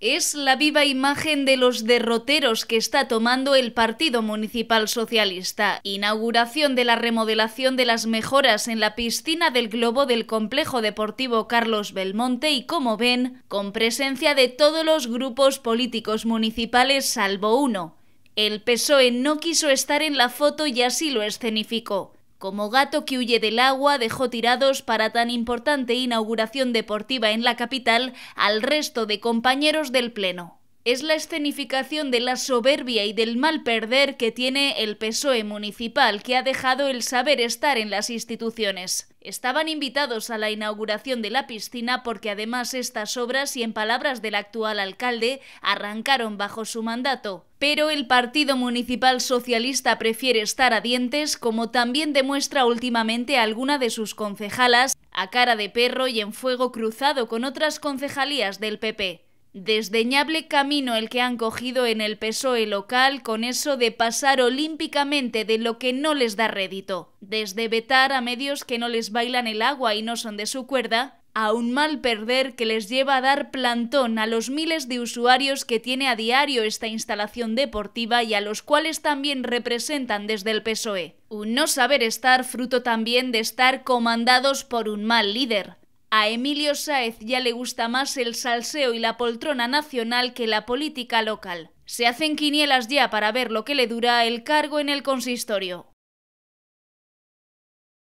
es la viva imagen de los derroteros que está tomando el Partido Municipal Socialista. Inauguración de la remodelación de las mejoras en la piscina del globo del Complejo Deportivo Carlos Belmonte y, como ven, con presencia de todos los grupos políticos municipales salvo uno. El PSOE no quiso estar en la foto y así lo escenificó. Como gato que huye del agua, dejó tirados para tan importante inauguración deportiva en la capital al resto de compañeros del Pleno es la escenificación de la soberbia y del mal perder que tiene el PSOE municipal, que ha dejado el saber estar en las instituciones. Estaban invitados a la inauguración de la piscina porque además estas obras, y en palabras del actual alcalde, arrancaron bajo su mandato. Pero el Partido Municipal Socialista prefiere estar a dientes, como también demuestra últimamente alguna de sus concejalas, a cara de perro y en fuego cruzado con otras concejalías del PP. Desdeñable camino el que han cogido en el PSOE local con eso de pasar olímpicamente de lo que no les da rédito. Desde vetar a medios que no les bailan el agua y no son de su cuerda, a un mal perder que les lleva a dar plantón a los miles de usuarios que tiene a diario esta instalación deportiva y a los cuales también representan desde el PSOE. Un no saber estar fruto también de estar comandados por un mal líder. A Emilio Sáez ya le gusta más el salseo y la poltrona nacional que la política local. Se hacen quinielas ya para ver lo que le dura el cargo en el consistorio.